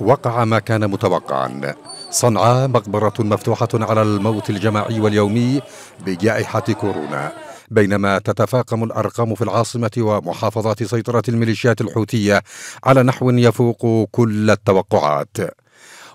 وقع ما كان متوقعا صنعاء مقبرة مفتوحة على الموت الجماعي واليومي بجائحة كورونا بينما تتفاقم الارقام في العاصمه ومحافظات سيطره الميليشيات الحوثيه على نحو يفوق كل التوقعات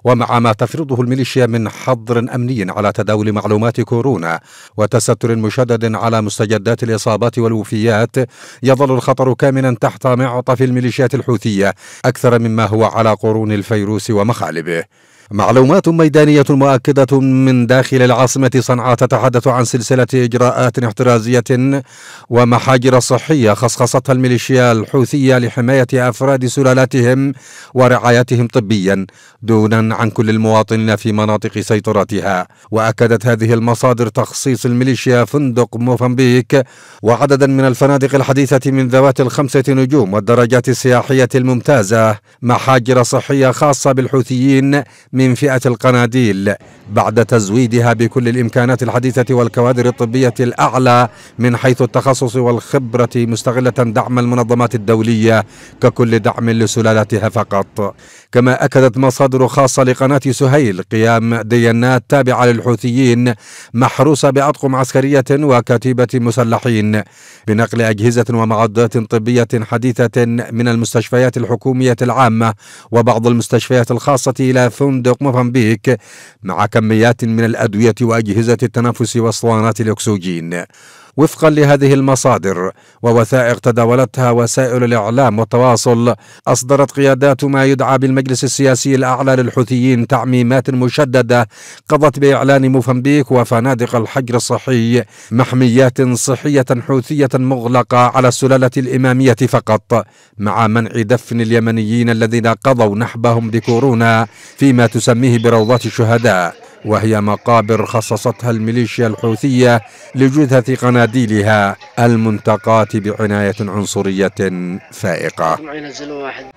ومع ما تفرضه الميليشيا من حظر أمني على تداول معلومات كورونا وتستر مشدد على مستجدات الإصابات والوفيات يظل الخطر كامنا تحت معطف الميليشيات الحوثية أكثر مما هو على قرون الفيروس ومخالبه معلومات ميدانية مؤكدة من داخل العاصمة صنعاء تتحدث عن سلسلة إجراءات احترازية ومحاجر صحية خصخصتها الميليشيا الحوثية لحماية أفراد سلالاتهم ورعايتهم طبيا دونا عن كل المواطنين في مناطق سيطرتها وأكدت هذه المصادر تخصيص الميليشيا فندق موفنبيك وعددا من الفنادق الحديثة من ذوات الخمسة نجوم والدرجات السياحية الممتازة محاجر صحية خاصة بالحوثيين من من فئة القناديل بعد تزويدها بكل الإمكانات الحديثة والكوادر الطبية الأعلى من حيث التخصص والخبرة مستغلة دعم المنظمات الدولية ككل دعم لسلالتها فقط كما أكدت مصادر خاصة لقناة سهيل قيام ديانات تابعة للحوثيين محروسة بأطقم عسكرية وكتيبة مسلحين بنقل أجهزة ومعدات طبية حديثة من المستشفيات الحكومية العامة وبعض المستشفيات الخاصة إلى فندق فندق موفمبيك مع كميات من الأدوية وأجهزة التنفس واسطوانات الأكسجين وفقا لهذه المصادر ووثائق تداولتها وسائل الاعلام والتواصل اصدرت قيادات ما يدعى بالمجلس السياسي الاعلى للحوثيين تعميمات مشدده قضت باعلان موفمبيك وفنادق الحجر الصحي محميات صحيه حوثيه مغلقه على السلاله الاماميه فقط مع منع دفن اليمنيين الذين قضوا نحبهم بكورونا فيما تسميه بروضات الشهداء وهي مقابر خصصتها الميليشيا الحوثية لجثث قناديلها المنتقاة بعناية عنصرية فائقة. نعم، ينزلوا واحد